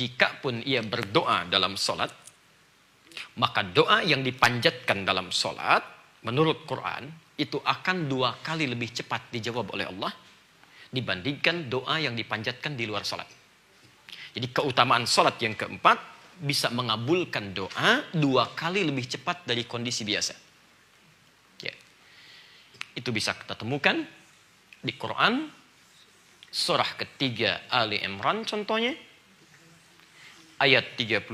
jika pun ia berdoa dalam solat, maka doa yang dipanjatkan dalam solat menurut Quran, itu akan dua kali lebih cepat dijawab oleh Allah dibandingkan doa yang dipanjatkan di luar solat. Jadi keutamaan solat yang keempat bisa mengabulkan doa dua kali lebih cepat dari kondisi biasa. Ya. Itu bisa kita temukan di Quran surah ketiga Ali Imran contohnya ayat 38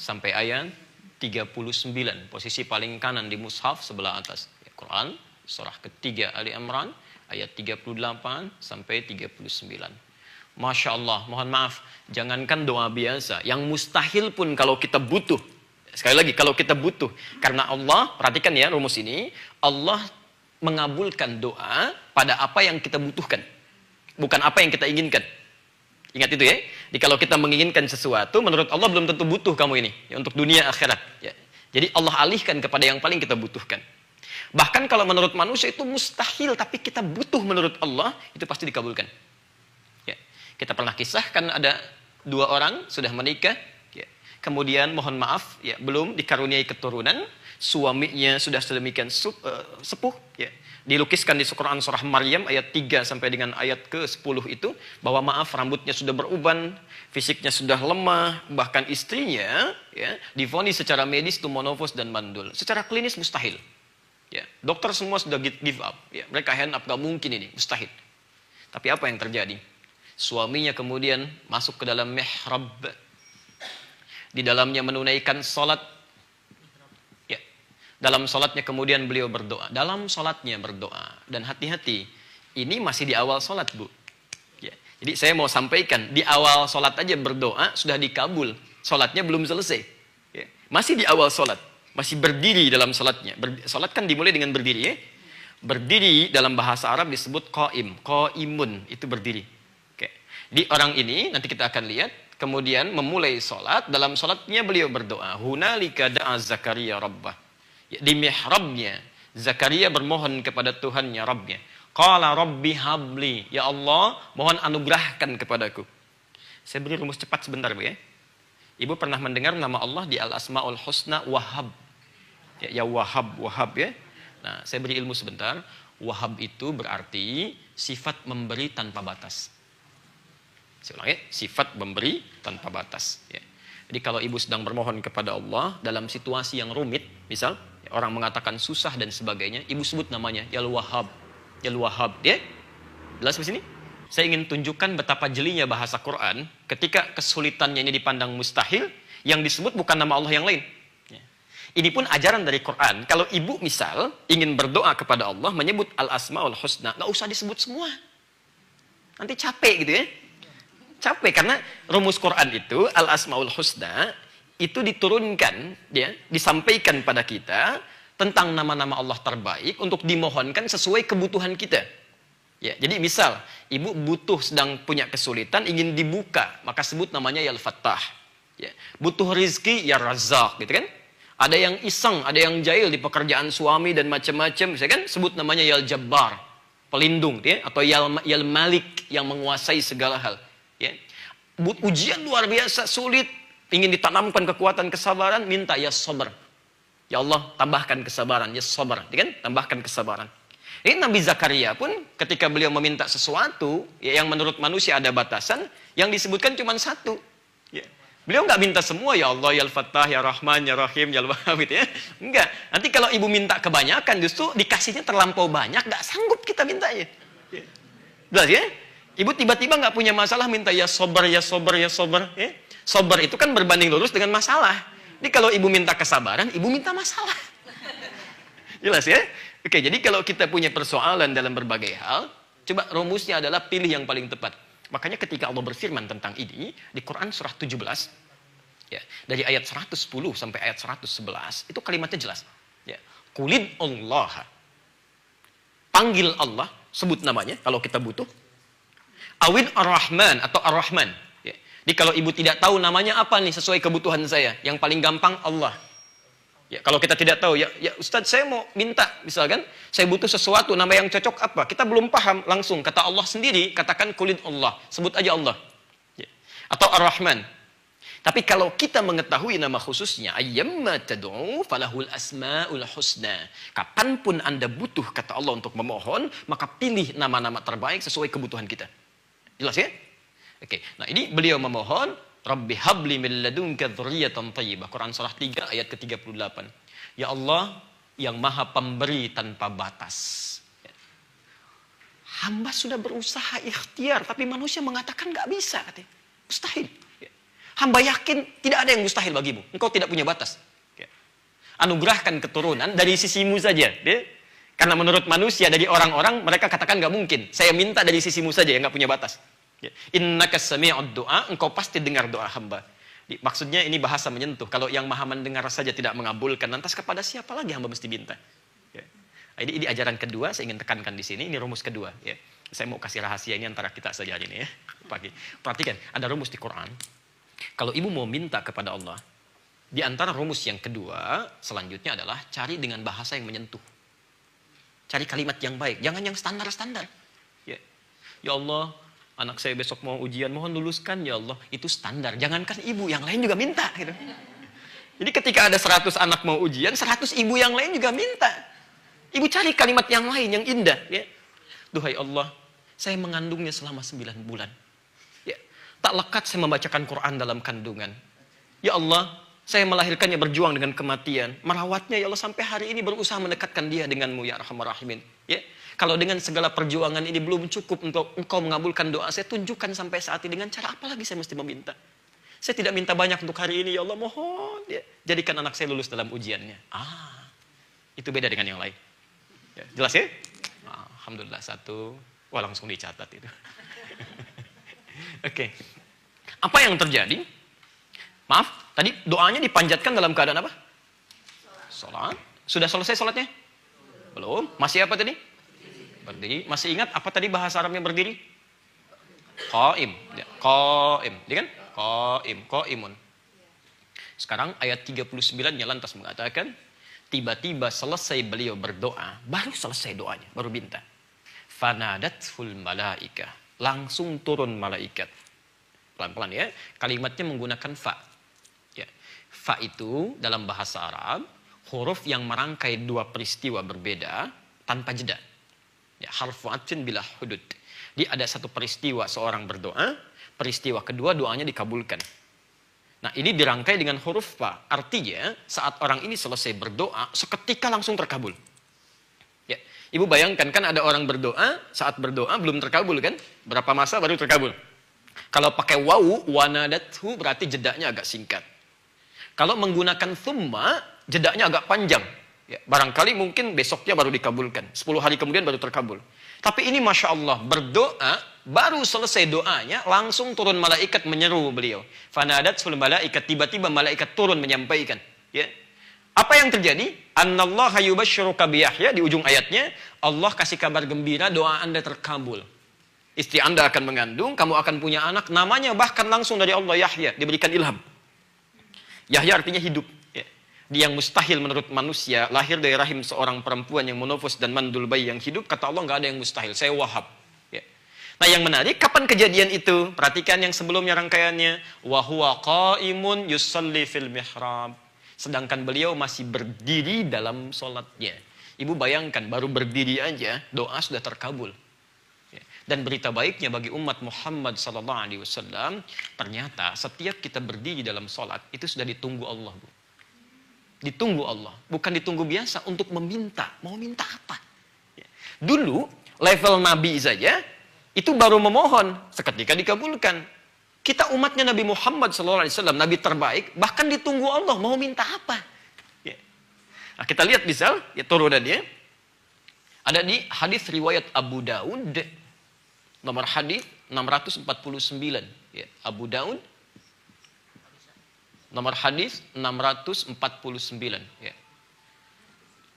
sampai ayat 39. Posisi paling kanan di mushaf sebelah atas. Al Quran, surah ketiga Ali Imran, ayat 38 sampai 39. Masya Allah, mohon maaf, jangankan doa biasa, yang mustahil pun kalau kita butuh. Sekali lagi, kalau kita butuh. Karena Allah, perhatikan ya rumus ini, Allah mengabulkan doa pada apa yang kita butuhkan. Bukan apa yang kita inginkan. Ingat itu ya. Jadi kalau kita menginginkan sesuatu, menurut Allah belum tentu butuh kamu ini ya, untuk dunia akhirat. Ya. Jadi Allah alihkan kepada yang paling kita butuhkan. Bahkan kalau menurut manusia itu mustahil, tapi kita butuh menurut Allah itu pasti dikabulkan. Ya. Kita pernah kisahkan ada dua orang sudah menikah, ya. kemudian mohon maaf ya belum dikaruniai keturunan, suaminya sudah sedemikian sup, eh, sepuh, ya dilukiskan di Quran surah Maryam ayat 3 sampai dengan ayat ke-10 itu bahwa maaf rambutnya sudah beruban, fisiknya sudah lemah, bahkan istrinya ya divonis secara medis itu monofos dan mandul. Secara klinis mustahil. Ya, dokter semua sudah give up. Ya, mereka hand up, gak mungkin ini, mustahil. Tapi apa yang terjadi? Suaminya kemudian masuk ke dalam mihrab. Di dalamnya menunaikan salat dalam sholatnya kemudian beliau berdoa. Dalam sholatnya berdoa. Dan hati-hati, ini masih di awal sholat, Bu. Ya. Jadi saya mau sampaikan, di awal sholat aja berdoa, sudah dikabul. Sholatnya belum selesai. Ya. Masih di awal sholat. Masih berdiri dalam sholatnya. Ber, sholat kan dimulai dengan berdiri, ya. Berdiri dalam bahasa Arab disebut koim. Koimun, itu berdiri. Oke. Di orang ini, nanti kita akan lihat, kemudian memulai sholat, dalam sholatnya beliau berdoa. Hunalika da'a Zakaria Rabbah di mihrabnya Zakaria bermohon kepada Tuhannya Rabbnya qala rabbi habli ya Allah mohon anugerahkan kepadaku saya beri rumus cepat sebentar Bu ya Ibu pernah mendengar nama Allah di Al Asmaul Husna Wahab ya, ya Wahab Wahab ya nah saya beri ilmu sebentar Wahab itu berarti sifat memberi tanpa batas. Saya ulang ya, sifat memberi tanpa batas. Ya. Jadi kalau ibu sedang bermohon kepada Allah dalam situasi yang rumit, misal orang mengatakan susah dan sebagainya, ibu sebut namanya Yal Wahab. Yal Wahab, ya? Jelas di sini? Saya ingin tunjukkan betapa jelinya bahasa Quran ketika kesulitannya ini dipandang mustahil, yang disebut bukan nama Allah yang lain. Ya. Ini pun ajaran dari Quran. Kalau ibu misal ingin berdoa kepada Allah menyebut al-asmaul husna, nggak usah disebut semua. Nanti capek gitu ya. Capek karena rumus Quran itu al-asmaul husna itu diturunkan ya disampaikan pada kita tentang nama-nama Allah terbaik untuk dimohonkan sesuai kebutuhan kita. Ya, jadi misal ibu butuh sedang punya kesulitan ingin dibuka, maka sebut namanya ya Al-Fattah. Ya, butuh rizki ya Razak gitu kan? Ada yang iseng, ada yang jahil di pekerjaan suami dan macam-macam, misalnya kan sebut namanya ya Jabbar, pelindung ya atau Yal, Yal Malik yang menguasai segala hal. Ya. Ujian luar biasa sulit ingin ditanamkan kekuatan kesabaran, minta ya sabar. Ya Allah, tambahkan kesabaran, ya sabar. Iya kan? Tambahkan kesabaran. Ini Nabi Zakaria pun ketika beliau meminta sesuatu ya, yang menurut manusia ada batasan, yang disebutkan cuma satu. Ya. Beliau nggak minta semua ya Allah, ya Al-Fattah, ya Rahman, ya Rahim, ya Al-Wahab gitu ya. Enggak. Nanti kalau ibu minta kebanyakan justru dikasihnya terlampau banyak, nggak sanggup kita mintanya. Ya. Jelas ya? Ibu tiba-tiba nggak punya masalah minta ya sober, ya sober, ya sober. Ya? Sober itu kan berbanding lurus dengan masalah. Jadi kalau ibu minta kesabaran, ibu minta masalah. Jelas ya? Oke, jadi kalau kita punya persoalan dalam berbagai hal, coba rumusnya adalah pilih yang paling tepat. Makanya ketika Allah berfirman tentang ini, di Quran surah 17, ya, dari ayat 110 sampai ayat 111, itu kalimatnya jelas. Ya, Kulid Allah. Panggil Allah, sebut namanya kalau kita butuh Awin Ar-Rahman atau Ar-Rahman. Ya. Jadi kalau ibu tidak tahu namanya apa nih sesuai kebutuhan saya, yang paling gampang Allah. Ya, kalau kita tidak tahu, ya, ya Ustadz saya mau minta, misalkan saya butuh sesuatu, nama yang cocok apa? Kita belum paham langsung. Kata Allah sendiri, katakan kulit Allah. Sebut aja Allah. Ya. Atau Ar-Rahman. Tapi kalau kita mengetahui nama khususnya, ayyamma tadu'u falahul asma'ul husna. Kapanpun Anda butuh, kata Allah untuk memohon, maka pilih nama-nama terbaik sesuai kebutuhan kita. Jelas ya? Oke. Nah, ini beliau memohon, "Rabbi habli min ladunka dzurriyyatan thayyibah." Quran surah 3 ayat ke-38. Ya Allah, yang Maha Pemberi tanpa batas. Ya. Hamba sudah berusaha ikhtiar, tapi manusia mengatakan nggak bisa, katanya. Mustahil. Ya. Hamba yakin tidak ada yang mustahil bagimu. Engkau tidak punya batas. Ya. Anugerahkan keturunan dari sisimu saja. Dia karena menurut manusia dari orang-orang mereka katakan nggak mungkin. Saya minta dari sisimu saja yang nggak punya batas. Ya. Inna kasami'ud doa, engkau pasti dengar doa hamba. Maksudnya ini bahasa menyentuh. Kalau yang maha mendengar saja tidak mengabulkan, lantas kepada siapa lagi hamba mesti minta? Ya. Nah, ini, ajaran kedua, saya ingin tekankan di sini. Ini rumus kedua. Ya. Saya mau kasih rahasia ini antara kita saja hari ini ya. Pagi. Perhatikan, ada rumus di Quran. Kalau ibu mau minta kepada Allah, di antara rumus yang kedua, selanjutnya adalah cari dengan bahasa yang menyentuh. Cari kalimat yang baik. Jangan yang standar-standar. Ya. ya Allah, anak saya besok mau ujian, mohon luluskan ya Allah. Itu standar. Jangankan ibu, yang lain juga minta. Gitu. Jadi ketika ada 100 anak mau ujian, 100 ibu yang lain juga minta. Ibu cari kalimat yang lain, yang indah. Ya. Duhai Allah, saya mengandungnya selama 9 bulan. Ya. Tak lekat saya membacakan Quran dalam kandungan. Ya Allah, saya melahirkannya berjuang dengan kematian. Merawatnya ya Allah sampai hari ini berusaha mendekatkan dia denganmu ya Rahman Rahimin. Ya. Kalau dengan segala perjuangan ini belum cukup untuk engkau mengabulkan doa saya, tunjukkan sampai saat ini dengan cara apa lagi saya mesti meminta. Saya tidak minta banyak untuk hari ini ya Allah mohon ya. jadikan anak saya lulus dalam ujiannya. Ah, itu beda dengan yang lain. Ya, jelas ya? Alhamdulillah satu, wah langsung dicatat itu. Oke, okay. apa yang terjadi? Maaf, tadi doanya dipanjatkan dalam keadaan apa? Salat Sudah selesai salatnya Belum. Masih apa tadi? Berdiri. Masih ingat apa tadi bahasa Arabnya berdiri? Qaim. Ya, qaim. Dia kan? Qaim. Qaimun. Sekarang ayat 39-nya lantas mengatakan, tiba-tiba selesai beliau berdoa, baru selesai doanya, baru minta. Fanadatul malaika. Langsung turun malaikat. Pelan-pelan ya. Kalimatnya menggunakan fa. Fa itu dalam bahasa Arab huruf yang merangkai dua peristiwa berbeda tanpa jeda. Ya, harfu atfin bila hudud. Jadi ada satu peristiwa seorang berdoa, peristiwa kedua doanya dikabulkan. Nah ini dirangkai dengan huruf fa. Artinya saat orang ini selesai berdoa, seketika langsung terkabul. Ya, ibu bayangkan kan ada orang berdoa, saat berdoa belum terkabul kan? Berapa masa baru terkabul? Kalau pakai wau, wanadathu berarti jedanya agak singkat. Kalau menggunakan thumma, jedanya agak panjang. Ya, barangkali mungkin besoknya baru dikabulkan. 10 hari kemudian baru terkabul. Tapi ini Masya Allah, berdoa, baru selesai doanya, langsung turun malaikat menyeru beliau. Fanadat sebelum malaikat, tiba-tiba malaikat turun menyampaikan. Ya. Apa yang terjadi? Anallah yubashshiruka biyahya, di ujung ayatnya, Allah kasih kabar gembira, doa anda terkabul. Istri anda akan mengandung, kamu akan punya anak, namanya bahkan langsung dari Allah Yahya, diberikan ilham. Yahya artinya hidup. Ya. Dia yang mustahil menurut manusia, lahir dari rahim seorang perempuan yang monofos dan mandul bayi yang hidup, kata Allah nggak ada yang mustahil, saya wahab. Ya. Nah yang menarik, kapan kejadian itu? Perhatikan yang sebelumnya rangkaiannya. Wahuwa qaimun yusalli fil mihrab. Sedangkan beliau masih berdiri dalam sholatnya. Ibu bayangkan, baru berdiri aja, doa sudah terkabul. Dan berita baiknya bagi umat Muhammad sallallahu alaihi wasallam, ternyata setiap kita berdiri dalam salat itu sudah ditunggu Allah, Bu. Ditunggu Allah, bukan ditunggu biasa untuk meminta. Mau minta apa? Ya. Dulu level nabi saja itu baru memohon seketika dikabulkan. Kita umatnya Nabi Muhammad Alaihi Wasallam Nabi terbaik, bahkan ditunggu Allah mau minta apa. Ya. Nah, kita lihat misal, ya turunannya Ada di hadis riwayat Abu Daud Nomor hadis 649 ya, Abu Daud Nomor hadis 649 ya.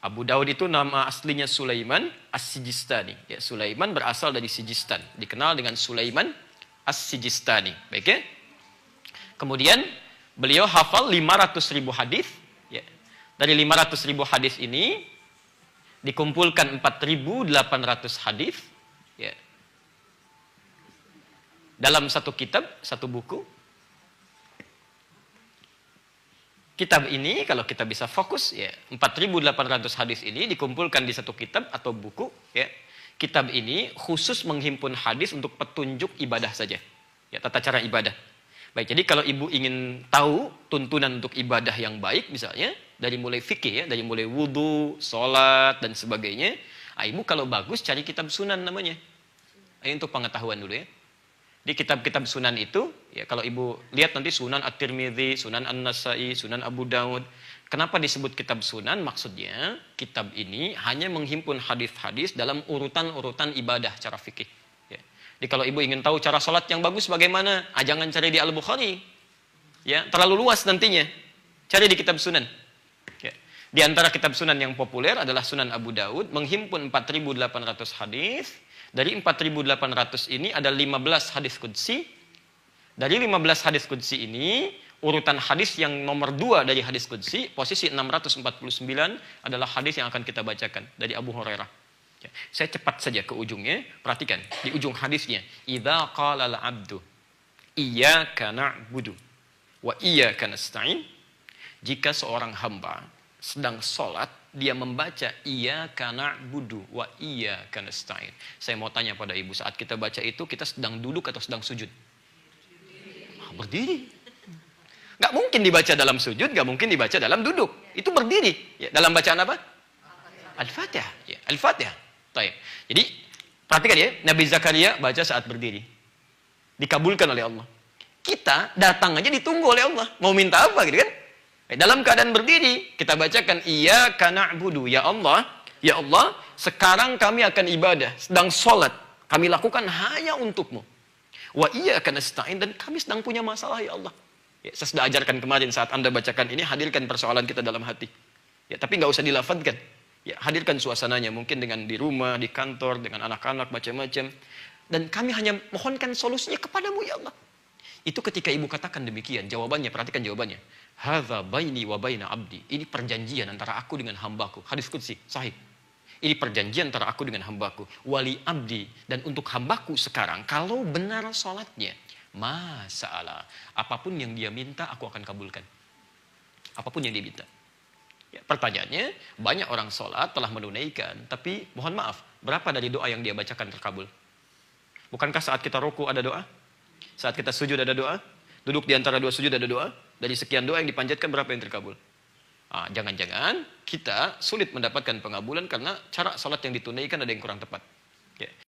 Abu Daud itu nama aslinya Sulaiman As-Sijistani. Ya, Sulaiman berasal dari Sijistan, dikenal dengan Sulaiman As-Sijistani. Baik ya? Kemudian beliau hafal 500 ribu hadis. Ya. Dari 500 ribu hadis ini dikumpulkan 4.800 hadis. Ya dalam satu kitab, satu buku. Kitab ini kalau kita bisa fokus ya 4.800 hadis ini dikumpulkan di satu kitab atau buku ya. Kitab ini khusus menghimpun hadis untuk petunjuk ibadah saja. Ya, tata cara ibadah. Baik, jadi kalau ibu ingin tahu tuntunan untuk ibadah yang baik misalnya dari mulai fikih ya, dari mulai wudhu, sholat dan sebagainya, ah, ibu kalau bagus cari kitab sunan namanya. Ini untuk pengetahuan dulu ya di kitab-kitab sunan itu, ya kalau ibu lihat nanti sunan at-Tirmidzi, sunan an-Nasai, sunan Abu Daud. Kenapa disebut kitab sunan? Maksudnya kitab ini hanya menghimpun hadis-hadis dalam urutan-urutan ibadah cara fikih. Ya. Jadi kalau ibu ingin tahu cara sholat yang bagus bagaimana, ah, jangan cari di Al-Bukhari. Ya, terlalu luas nantinya. Cari di kitab sunan. Ya. Di antara kitab sunan yang populer adalah Sunan Abu Daud, menghimpun 4.800 hadis, dari 4.800 ini ada 15 hadis kudsi. Dari 15 hadis kudsi ini, urutan hadis yang nomor dua dari hadis kudsi, posisi 649 adalah hadis yang akan kita bacakan dari Abu Hurairah. Ya, saya cepat saja ke ujungnya, perhatikan di ujung hadisnya. Idza qala al-'abdu iyyaka na'budu wa iyyaka nasta'in. Jika seorang hamba sedang sholat dia membaca iya karena budu wa iya karena stain. Saya mau tanya pada ibu saat kita baca itu kita sedang duduk atau sedang sujud? Ah, berdiri. Gak mungkin dibaca dalam sujud, gak mungkin dibaca dalam duduk. Itu berdiri. Ya, dalam bacaan apa? Al-Fatihah. Ya, Al-Fatihah. Taib. Jadi perhatikan ya, Nabi Zakaria baca saat berdiri. Dikabulkan oleh Allah. Kita datang aja ditunggu oleh Allah. Mau minta apa gitu kan? Eh, dalam keadaan berdiri, kita bacakan iya karena budu ya Allah, ya Allah, sekarang kami akan ibadah, sedang sholat, kami lakukan hanya untukmu. wah iya karena setain dan kami sedang punya masalah ya Allah. Ya, saya sudah ajarkan kemarin saat anda bacakan ini hadirkan persoalan kita dalam hati. Ya, tapi nggak usah dilafatkan. Ya, hadirkan suasananya mungkin dengan di rumah, di kantor, dengan anak-anak macam-macam. Dan kami hanya mohonkan solusinya kepadamu ya Allah. Itu ketika ibu katakan demikian, jawabannya, perhatikan jawabannya. Hadza baini wa baina abdi. Ini perjanjian antara aku dengan hambaku. Hadis Qudsi, sahih. Ini perjanjian antara aku dengan hambaku. Wali abdi. Dan untuk hambaku sekarang, kalau benar sholatnya, masalah. Apapun yang dia minta, aku akan kabulkan. Apapun yang dia minta. Ya, pertanyaannya, banyak orang sholat telah menunaikan, tapi mohon maaf, berapa dari doa yang dia bacakan terkabul? Bukankah saat kita ruku ada doa? Saat kita sujud ada doa, duduk di antara dua sujud ada doa, dari sekian doa yang dipanjatkan berapa yang terkabul? jangan ah, jangan-jangan kita sulit mendapatkan pengabulan karena cara salat yang ditunaikan ada yang kurang tepat.